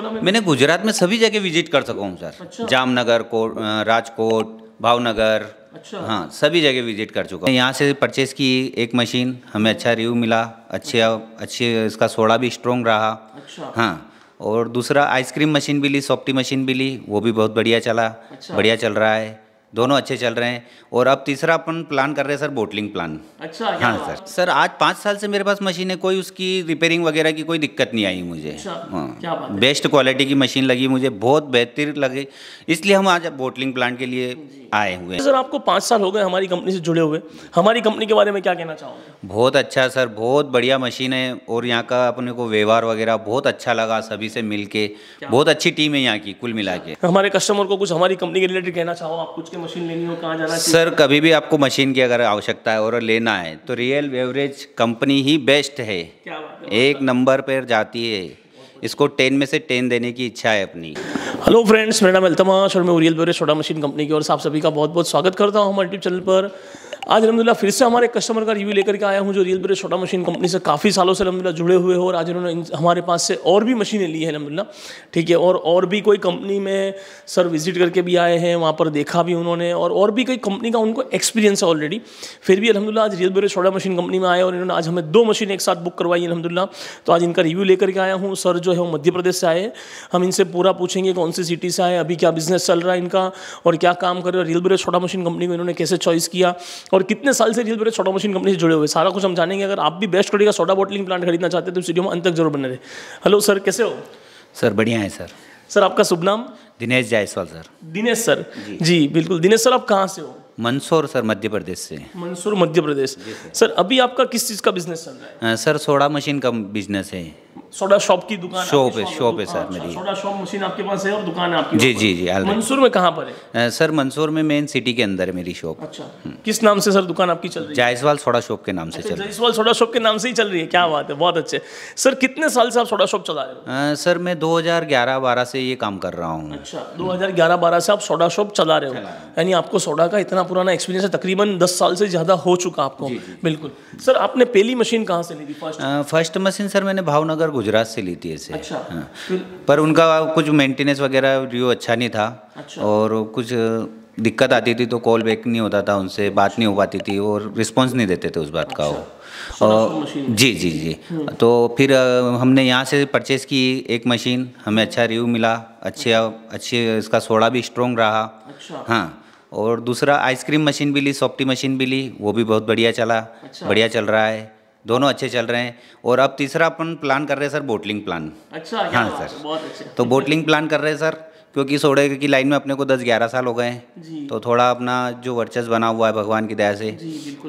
मैंने गुजरात में सभी जगह विजिट कर सका हूँ सर अच्छा। जामनगर को राजकोट भावनगर अच्छा हाँ सभी जगह विजिट कर चुका हूँ यहाँ से परचेज़ की एक मशीन हमें अच्छा रिव्यू मिला अच्छे अच्छा। अच्छे इसका सोड़ा भी स्ट्रॉन्ग रहा अच्छा हाँ और दूसरा आइसक्रीम मशीन भी ली सॉफ्टी मशीन भी ली वो भी बहुत बढ़िया चला अच्छा। बढ़िया चल रहा है दोनों अच्छे चल रहे हैं और अब तीसरा अपन प्लान कर रहे हैं सर बोटलिंग प्लान अच्छा हाँ सर सर आज पाँच साल से मेरे पास मशीन है कोई उसकी रिपेयरिंग वगैरह की कोई दिक्कत नहीं आई मुझे अच्छा, बेस्ट हाँ। क्वालिटी की मशीन लगी मुझे बहुत बेहतर लगी इसलिए हम आज बोटलिंग प्लान के लिए आए हुए हैं सर आपको पाँच साल हो गए हमारी कंपनी से जुड़े हुए हमारी कंपनी के बारे में क्या कहना चाहूँ बहुत अच्छा सर बहुत बढ़िया मशीन है और यहाँ का अपने को व्यवहार वगैरह बहुत अच्छा लगा सभी से मिल बहुत अच्छी टीम है यहाँ की कुल मिला के अच्छा, हमारे कस्टमर को कुछ हमारी कंपनी के रिलेटेड कहना चाहो आप कुछ मशीन लेनी हो कहाँ जाना सर कभी भी आपको मशीन की अगर आवश्यकता है और लेना है तो रियल बेवरेज कंपनी ही बेस्ट है क्या बात एक नंबर पर जाती है इसको टेन में से टेन देने की इच्छा है अपनी हेलो फ्रेंड्स मेरा नाम अल्तमाश और मैं उरियल बेवरेज सोडा मशीन कंपनी की और आप सभी का बहुत बहुत स्वागत करता हूँ हमारे यूट्यूब चैनल पर आज अलहमदिल्ला फिर से हमारे कस्टमर का रिव्यू लेकर के आया हूँ जो रियल ब्रेड छोटा मशीन कंपनी से काफ़ी सालों से अलहमदिल्ला जुड़े हुए हो और आज उन्होंने हमारे पास से और भी मशीनें ली हैं अलहमदिल्ला ठीक है और और भी कोई कंपनी में सर विजिट करके भी आए हैं वहाँ पर देखा भी उन्होंने और और भी कई कंपनी का उनको एक्सपीरियंस है ऑलरेडी फिर भी अलहमदिल्ला आज रियल ब्रेड छोटा मशीन कंपनी में आए और इन्होंने आज हमें दो मशीन एक साथ बुक करवाई अलहमदिल्ला तो आज इनका रिव्यू लेकर के आया हूँ सर जो है वो मध्य प्रदेश से आए हम इनसे पूरा पूछेंगे कौन सी सिटी से आए अभी क्या बिजनेस चल रहा है इनका और क्या काम कर रहे हो रियल ब्रेड छोटा मशीन कंपनी को इन्होंने कैसे चॉइस किया और कितने साल से real beverage soda machine company से जुड़े हुए सारा कुछ हम जानेंगे अगर आप भी बेस्ट कड़ी का सोडा बॉटलिंग प्लांट खरीदना चाहते हैं तो वीडियो में अंत तक जरूर बने रहे हेलो सर कैसे हो सर बढ़िया है सर सर आपका शुभ नाम दिनेश जायसवाल सर दिनेश सर जी, जी बिल्कुल दिनेश सर आप कहाँ से हो मंदसौर सर मध्य प्रदेश से मंदसौर मध्य प्रदेश सर अभी आपका किस चीज़ का बिजनेस चल रहा है सर सोडा मशीन का बिजनेस है सोडा शॉप की दुकान शॉप है शॉप है सर अच्छा, मेरी सोडा शॉप मशीन आपके पास है और दुकान है आपकी जी जी जी मंसूर में कहाँ पर है सर मंसूर में मेन सिटी के अंदर है मेरी शॉप अच्छा हम्म। किस नाम से सर दुकान आपकी चल रही है जायसवाल सोडा शॉप के नाम से अच्छा, चल जायसवाल सोडा शॉप के नाम से ही चल रही है क्या बात है बहुत अच्छे सर कितने साल से आप सोडा शॉप चला रहे हो सर मैं दो हजार से ये काम कर रहा हूँ अच्छा दो हजार ग्यारह बारह से आप सोडा शॉप चला रहे हो यानी आपको सोडा का इतना पुराना एक्सपीरियंस है तकरीबन दस साल से ज़्यादा हो चुका आपको बिल्कुल सर आपने पहली मशीन कहाँ से ली थी फर्स्ट मशीन सर मैंने भावनगर गुजरात से ली थी ऐसे अच्छा हाँ। पर उनका कुछ मेंटेनेंस वगैरह रिव्यू अच्छा नहीं था अच्छा। और कुछ दिक्कत आती थी तो कॉल बैक नहीं होता था उनसे बात नहीं हो पाती थी और रिस्पॉन्स नहीं देते थे उस बात का वो अच्छा। और जी जी जी हम्म। तो फिर हमने यहाँ से परचेज़ की एक मशीन हमें अच्छा रिव्यू मिला अच्छे अच्छा। अच्छे इसका सोडा भी स्ट्रॉन्ग रहा अच्छा। हाँ और दूसरा आइसक्रीम मशीन भी ली सॉफ्टी मशीन भी ली वो भी बहुत बढ़िया चला अच्छा। बढ़िया चल रहा है दोनों अच्छे चल रहे हैं और अब तीसरा अपन प्लान कर रहे हैं सर बोटलिंग प्लान अच्छा हाँ सर बहुत अच्छे तो बोटलिंग प्लान कर रहे हैं सर क्योंकि सोडे की लाइन में अपने को दस ग्यारह साल हो गए हैं तो थोड़ा अपना जो वर्चस्व बना हुआ है भगवान की दया से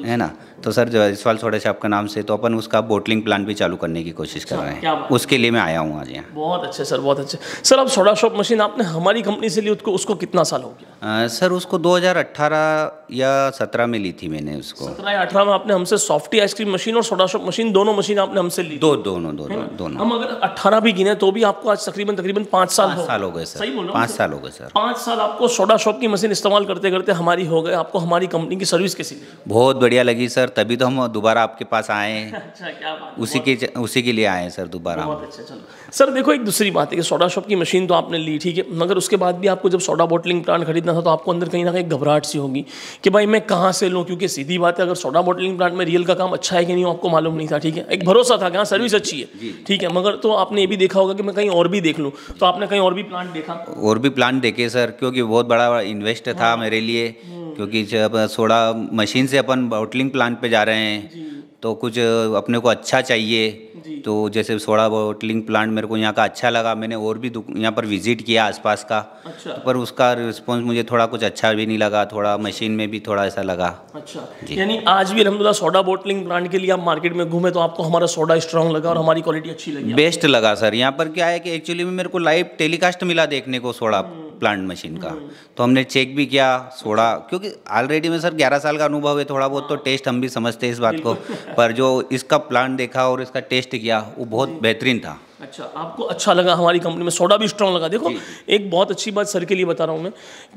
है ना तो सर जयसवाल सोडा शॉप का नाम से तो अपन उसका बोटलिंग प्लांट भी चालू करने की कोशिश कर अच्छा, रहे हैं उसके लिए मैं आया हूँ आज यहाँ बहुत अच्छे सर बहुत अच्छे सर अब सोडा शॉप मशीन आपने हमारी कंपनी से ली उसको उसको कितना साल हो गया सर उसको 2018 या 17 में ली थी मैंने उसको सत्रह या अठारह में आपने हमसे सॉफ्टी आइसक्रीम मशीन और सोडा शॉप मशीन दोनों मशीन आपने हमसे ली दो दोनों दोनों दोनों हम अगर 18 भी गिने तो भी आपको आज तकरीबन तकरीबन पाँच साल साल हो गए सर पाँच साल हो गए सर पाँच साल आपको सोडा शॉप की मशीन इस्तेमाल करते करते हमारी हो गए आपको हमारी कंपनी की सर्विस कैसी बहुत बढ़िया लगी सर तभी तो हम दोबारा आपके पास आए हैं अच्छा क्या बात उसी के अच्छा। उसी के लिए आए हैं सर दोबारा बहुत अच्छा चलो सर देखो एक दूसरी बात है कि सोडा शॉप की मशीन तो आपने ली ठीक है मगर उसके बाद भी आपको जब सोडा बॉटलिंग प्लांट खरीदना था तो आपको अंदर कहीं ना कहीं घबराहट सी होगी कि भाई मैं कहाँ से लूँ क्योंकि सीधी बात है अगर सोडा बॉटलिंग प्लांट में रियल का काम अच्छा है कि नहीं आपको मालूम नहीं था ठीक है एक भरोसा था कि हाँ सर्विस अच्छी है ठीक है मगर तो आपने ये भी देखा होगा कि मैं कहीं और भी देख लूँ तो आपने कहीं और भी प्लांट देखा और भी प्लांट देखे सर क्योंकि बहुत बड़ा इन्वेस्ट था हाँ। मेरे लिए हम्म। क्योंकि जब सोडा मशीन से अपन बॉटलिंग प्लांट पे जा रहे हैं तो कुछ अपने को अच्छा चाहिए तो जैसे सोडा बॉटलिंग प्लांट मेरे को यहाँ का अच्छा लगा मैंने और भी यहाँ पर विजिट किया आसपास का अच्छा। तो पर उसका रिस्पांस मुझे थोड़ा कुछ अच्छा भी नहीं लगा थोड़ा मशीन में भी थोड़ा ऐसा लगा अच्छा यानी आज भी अलहमदिल्ला सोडा बॉटलिंग प्लांट के लिए आप मार्केट में घूमे तो आपको हमारा सोडा स्ट्रांग लगा और हमारी क्वालिटी अच्छी लगी बेस्ट लगा सर यहाँ पर क्या है कि एक्चुअली में मेरे को लाइव टेलीकास्ट मिला देखने को सोडा हम्म। प्लांट मशीन का तो हमने चेक भी किया थोड़ा क्योंकि ऑलरेडी में सर 11 साल का अनुभव है थोड़ा बहुत तो टेस्ट हम भी समझते हैं इस बात को पर जो इसका प्लांट देखा और इसका टेस्ट किया वो बहुत बेहतरीन था अच्छा आपको अच्छा लगा हमारी कंपनी में सोडा भी स्ट्रांग लगा देखो एक बहुत अच्छी बात सर के लिए बता रहा हूँ मैं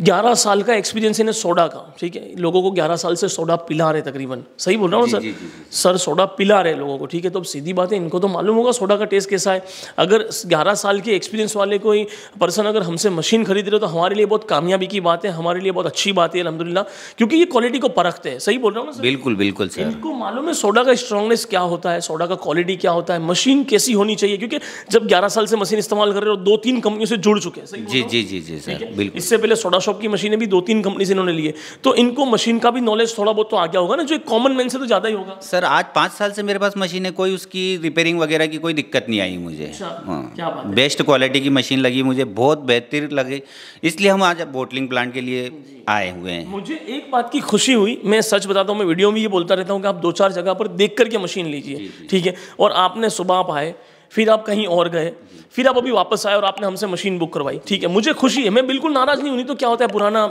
ग्यारह साल का एक्सपीरियंस इन्हें सोडा का ठीक है लोगों को ग्यारह साल से सोडा पिला रहे तकरीबन सही बोल रहा हूँ सर जी, जी, जी। सर सोडा पिला रहे लोगों को ठीक है तो अब सीधी बात है इनको तो मालूम होगा सोडा का टेस्ट कैसा है अगर ग्यारह साल के एक्सपीरियंस वाले कोई पर्सन अगर हमसे मशीन खरीद रहे हो तो हमारे लिए बहुत कामयाबी की बात है हमारे लिए बहुत अच्छी बात है अलहमदिल्ला क्योंकि ये क्वालिटी को परखते हैं सही बोल रहा हूँ ना बिल्कुल बिल्कुल इनको मालूम है सोडा का स्ट्रांगनेस क्या होता है सोडा का क्वालिटी क्या होता है मशीन कैसी होनी चाहिए क्योंकि जब 11 साल से मशीन इस्तेमाल कर रहे हो दो तीन कंपनियों से जुड़ चुके हैं जी जी जी जी सर बिल्कुल इससे पहले सोडा शॉप की मशीनें भी दो तीन कंपनी से इन्होंने लिए तो इनको मशीन का भी नॉलेज थोड़ा बहुत तो आ गया होगा ना जो एक कॉमन मैन से तो ज़्यादा ही होगा सर आज पांच साल से मेरे पास मशीन है कोई उसकी रिपेयरिंग वगैरह की कोई दिक्कत नहीं आई मुझे बेस्ट अच्छा, हाँ। क्वालिटी की मशीन लगी मुझे बहुत बेहतर लगे इसलिए हम आज बोटलिंग प्लांट के लिए आए हुए हैं मुझे एक बात की खुशी हुई मैं सच बताता हूँ मैं वीडियो में ये बोलता रहता हूँ कि आप दो चार जगह पर देख करके मशीन लीजिए ठीक है और आपने सुबह आप आए फिर आप कहीं और गए फिर आप अभी वापस आए और आपने हमसे मशीन बुक करवाई ठीक है मुझे खुशी है मैं बिल्कुल नाराज़ नहीं हूँ तो क्या होता है पुराना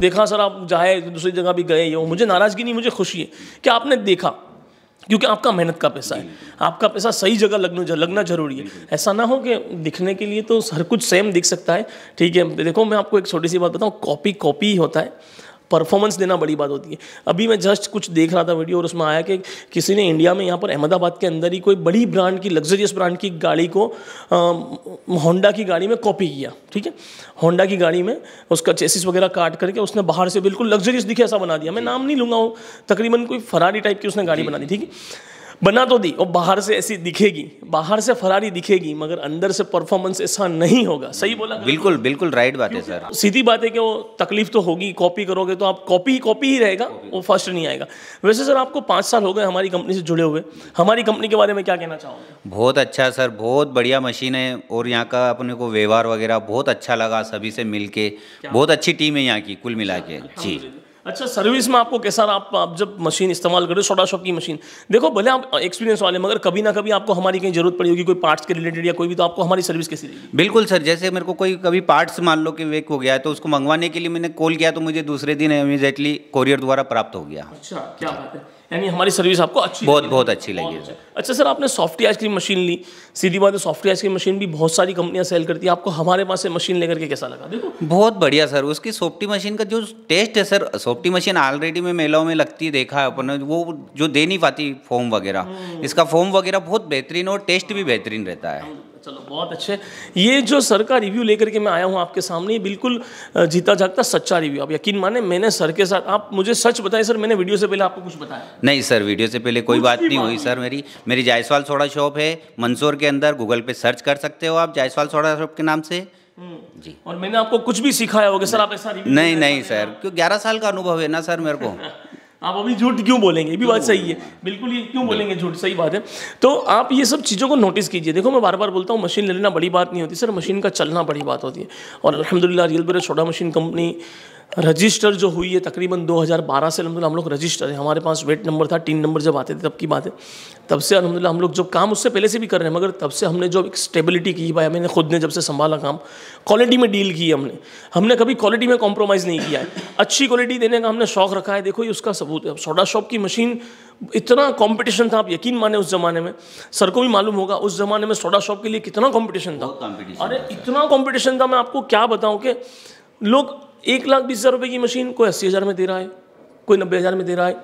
देखा सर आप जाए दूसरी जगह भी गए हो मुझे नाराज़गी नहीं मुझे खुशी है कि आपने देखा क्योंकि आपका मेहनत का पैसा है आपका पैसा सही जगह लगना लगना जरूरी है ऐसा ना हो कि दिखने के लिए तो हर कुछ सेम दिख सकता है ठीक है देखो मैं आपको एक छोटी सी बात बताऊँ कॉपी कॉपी ही होता है परफॉर्मेंस देना बड़ी बात होती है अभी मैं जस्ट कुछ देख रहा था वीडियो और उसमें आया कि किसी ने इंडिया में यहाँ पर अहमदाबाद के अंदर ही कोई बड़ी ब्रांड की लग्जरियस ब्रांड की गाड़ी को होंडा की गाड़ी में कॉपी किया ठीक है होंडा की गाड़ी में उसका चेसिस वगैरह काट करके उसने बाहर से बिल्कुल लग्जरियस दिखे ऐसा बना दिया मैं नाम नहीं लूँगा वो तकरीबन कोई फरारी टाइप की उसने गाड़ी बना दी ठीक है बना तो दी और बाहर से ऐसी दिखेगी बाहर से फरारी दिखेगी मगर अंदर से परफॉर्मेंस ऐसा नहीं होगा सही बोला बिल्कुल बिल्कुल राइट बात है सर सीधी बात है कि वो तकलीफ तो होगी कॉपी करोगे तो आप कॉपी कॉपी ही रहेगा वो फर्स्ट नहीं आएगा वैसे सर आपको पाँच साल हो गए हमारी कंपनी से जुड़े हुए हमारी कंपनी के बारे में क्या कहना चाहूँगा बहुत अच्छा सर बहुत बढ़िया मशीन है और यहाँ का अपने को व्यवहार वगैरह बहुत अच्छा लगा सभी से मिल बहुत अच्छी टीम है यहाँ की कुल मिला के जी अच्छा सर्विस में आपको कैसा रहा आप, आप जब मशीन इस्तेमाल करो सोडा शॉप की मशीन देखो भले आप एक्सपीरियंस वाले मगर कभी ना कभी आपको हमारी कहीं जरूरत पड़ी होगी कोई पार्ट्स के रिलेटेड या कोई भी तो आपको हमारी सर्विस कैसी रहेगी बिल्कुल सर जैसे मेरे को कोई कभी पार्ट्स मान लो कि वेक हो गया है तो उसको मंगवाने के लिए मैंने कॉल किया तो मुझे दूसरे दिन इमीजिएटली कोरियर द्वारा प्राप्त हो गया अच्छा क्या बात है यानी हमारी सर्विस आपको अच्छी बहुत बहुत अच्छी लगी है अच्छा सर आपने सॉफ्टी आइसक्रीम मशीन ली सीधी बात है सॉफ्टी आइसक्रीम मशीन भी बहुत सारी कंपनियां सेल करती है आपको हमारे पास से मशीन लेकर के कैसा लगा देखो बहुत बढ़िया सर उसकी सॉफ्टी मशीन का जो टेस्ट है सर सॉफ्टी मशीन ऑलरेडी में मेलाओं में लगती है देखा है अपन वो जो दे नहीं पाती फॉर्म वगैरह हम्म। इसका फॉर्म वगैरह बहुत बेहतरीन और टेस्ट भी बेहतरीन रहता है चलो बहुत अच्छे ये जो सर का रिव्यू लेकर के मैं आया हूँ आपके सामने बिल्कुल जीता जागता सच्चा रिव्यू आप यकीन माने मैंने सर के साथ आप मुझे सच बताएं सर मैंने वीडियो से पहले आपको कुछ बताया नहीं सर वीडियो से पहले कोई बात नहीं हुई सर मेरी मेरी जायसवाल सोडा शॉप है मंदसौर के अंदर गूगल पे सर्च कर सकते हो आप जायसवाल सोडा शॉप के नाम से हम्म। जी और मैंने आपको कुछ भी सिखाया होगा सर आप ऐसा नहीं नहीं सर क्यों ग्यारह साल का अनुभव है ना सर मेरे को आप अभी झूठ क्यों बोलेंगे ये भी बात सही है बिल्कुल ये क्यों बोलेंगे झूठ सही बात है तो आप ये सब चीज़ों को नोटिस कीजिए देखो मैं बार बार बोलता हूँ मशीन लेना बड़ी बात नहीं होती सर मशीन का चलना बड़ी बात होती है और अलहमदिल्ला रियल बेरा छोटा मशीन कंपनी रजिस्टर जो हुई है तकरीबन 2012 से अलहमदिल्ला हम लोग रजिस्टर है हमारे पास वेट नंबर था टीन नंबर जब आते थे तब की बात है तब से अलहमदिल्ला हम लोग जब काम उससे पहले से भी कर रहे हैं मगर तब से हमने जो स्टेबिलिटी की भाई मैंने खुद ने जब से संभाला काम क्वालिटी में डील की हमने हमने कभी क्वालिटी में कॉम्प्रोमाइज़ नहीं किया है अच्छी क्वालिटी देने का हमने शौक रखा है देखो ये उसका सबूत है सोडा शॉप की मशीन इतना कंपटीशन था आप यकीन माने उस ज़माने में सर को भी मालूम होगा उस ज़माने में सोडा शॉप के लिए कितना कंपटीशन था अरे इतना कंपटीशन था मैं आपको क्या बताऊं कि लोग एक लाख बीस हज़ार रुपये की मशीन कोई अस्सी हज़ार में दे रहा है कोई नब्बे हज़ार में दे रहा है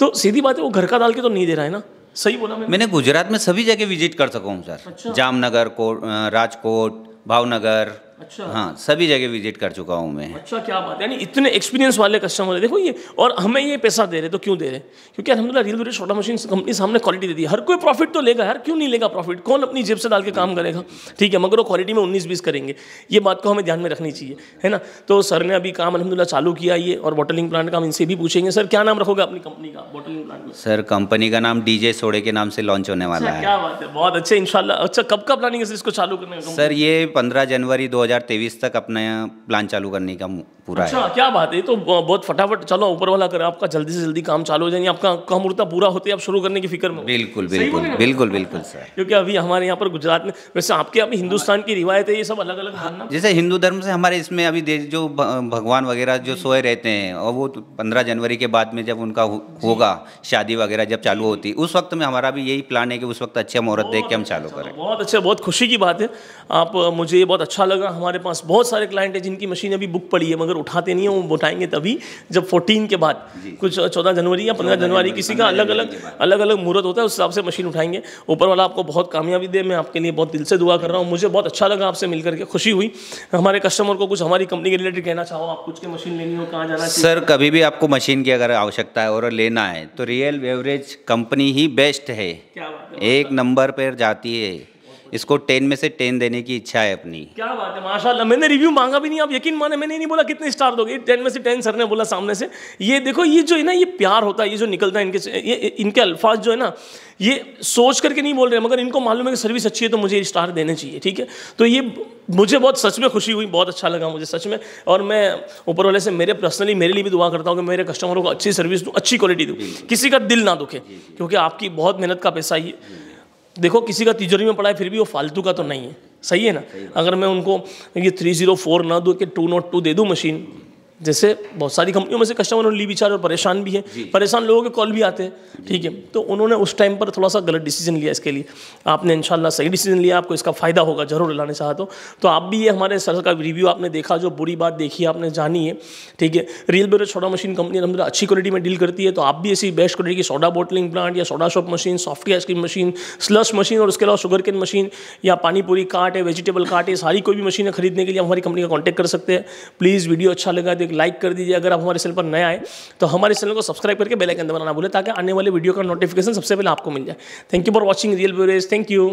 तो सीधी बात है वो घर का डाल के तो नहीं दे रहा है ना सही बोला मैंने मैंने गुजरात में सभी जगह विजिट कर सका हूँ सर अच्छा। जामनगर को राजकोट भावनगर अच्छा हाँ सभी जगह विजिट कर चुका हूँ मैं अच्छा क्या बात यानी इतने एक्सपीरियंस वाले कस्टमर है देखो ये और हमें ये पैसा दे रहे तो क्यों दे रहे क्योंकि अलहमदिल्ला रील रेट छोटा मशीन कंपनी सामने क्वालिटी दे दी हर कोई प्रॉफिट तो लेगा यार क्यों नहीं लेगा प्रॉफिट कौन अपनी जेब से डाल के काम करेगा ठीक है मगर वो क्वालिटी में उन्नीस बीस करेंगे ये बात को हमें ध्यान में रखनी चाहिए है ना तो सर ने अभी काम अलहमदिल्ला चालू किया ये और बॉटलिंग प्लांट का हम इनसे भी पूछेंगे सर क्या नाम रखोगे अपनी कंपनी का बॉटलिंग प्लांट सर कंपनी का नाम डीजे सोड़े के नाम से लॉन्च होने अच्छा, वाला है क्या बात है बहुत अच्छा इनशाला अच्छा कब का प्लानिंग है इसको चालू करने का सर ये पंद्रह जनवरी दो 2023 तक अपना प्लान चालू करने का पूरा अच्छा, है क्या बात है तो बहुत फटाफट चलो ऊपर वाला करें आपका जल्दी से जल्दी काम चालू हो जाए आपका कम उड़ता पूरा होते आप शुरू करने की फिक्र में बिल्कुल बिल्कुल बिल्कुल बिल्कुल सर क्योंकि अभी हमारे यहाँ पर गुजरात में वैसे आपके अभी हिंदुस्तान की रिवायत है ये सब अलग अलग हाँ, जैसे हिंदू धर्म से हमारे इसमें अभी जो भगवान वगैरह जो सोए रहते हैं और वो तो पंद्रह जनवरी के बाद में जब उनका होगा शादी वगैरह जब चालू होती उस वक्त में हमारा भी यही प्लान है कि उस वक्त अच्छे मुहूर्त देख के हम चालू अच्छा, करें बहुत अच्छा बहुत खुशी की बात है आप मुझे ये बहुत अच्छा लगा हमारे पास बहुत सारे क्लाइंट है जिनकी मशीन अभी बुक पड़ी है मगर उठाते नहीं है वो उठाएंगे तभी जब फोर्टीन के बाद कुछ चौदह जनवरी या पंद्रह जनवरी किसी का अलग अलग अलग अलग मुहूर्त होता है उस हिसाब से मशीन उठाएंगे ऊपर वाला आपको बहुत कामयाबी दे मैं आपके लिए बहुत दिल से दुआ कर रहा हूँ मुझे बहुत अच्छा लगा आपसे मिलकर के खुशी हुई हमारे कस्टमर को कुछ हमारी कंपनी के रिलेटेड कहना चाहो आप कुछ के मशीन लेनी हो कहाँ जाना सर कभी भी आपको मशीन की अगर आवश्यकता है और लेना है तो रियल वेवरेज कंपनी ही बेस्ट है एक अच्छा। नंबर पर जाती है इसको टेन में से टेन देने की इच्छा है अपनी क्या बात है माशाल्लाह मैंने रिव्यू मांगा भी नहीं आप यकीन माने मैंने नहीं बोला कितने स्टार दोगे टेन में से टेन सर ने बोला सामने से ये देखो ये जो है ना ये प्यार होता है ये जो निकलता है इनके ये इनके अल्फाज जो है ना ये सोच करके नहीं बोल रहे मगर इनको मालूम है कि सर्विस अच्छी है तो मुझे स्टार देने चाहिए ठीक है तो ये मुझे बहुत सच में खुशी हुई बहुत अच्छा लगा मुझे सच में और मैं ऊपर वाले से मेरे पर्सनली मेरे लिए भी दुआ करता हूँ कि मेरे कस्टमरों को अच्छी सर्विस दूँ अच्छी क्वालिटी दूँ किसी का दिल ना दुखे क्योंकि आपकी बहुत मेहनत का पैसा ही देखो किसी का तिजोरी में पड़ा है फिर भी वो फालतू का तो नहीं है सही है ना सही अगर मैं उनको ये थ्री जीरो फोर ना दूँ कि टू नॉट टू दे दूँ मशीन जैसे बहुत सारी कंपनियों में से कस्टमर उन्होंने ली विचार और परेशान भी है परेशान लोगों के कॉल भी आते हैं ठीक है तो उन्होंने उस टाइम पर थोड़ा सा गलत डिसीजन लिया इसके लिए आपने इंशाल्लाह सही डिसीजन लिया आपको इसका फ़ायदा होगा जरूर लाने चाहते हो तो आप भी ये हमारे सर का रिव्यू आपने देखा जो बुरी बात देखी आपने जानी है ठीक है रियल बेरो सोडा मशीन कंपनी अलहमद अच्छी क्वालिटी में डील करती है तो आप भी ऐसी बेस्ट क्वालिटी की सोडा बोटलिंग प्लांट या soda shop machine softy ice cream machine slush machine और उसके अलावा शुगर केन मशीन या पानीपुरी काट है वेजिटेबल काट है सारी कोई भी मशीनें खरीदने के लिए हमारी कंपनी का कॉन्टैक्ट कर सकते हैं प्लीज़ वीडियो अच्छा लगा एक लाइक कर दीजिए अगर आप हमारे चैनल पर नए आए तो हमारे चैनल को सब्सक्राइब करके बेल आइकन दबाना भूलें ताकि आने वाले वीडियो का नोटिफिकेशन सबसे पहले आपको मिल जाए thank you for watching real beverage thank you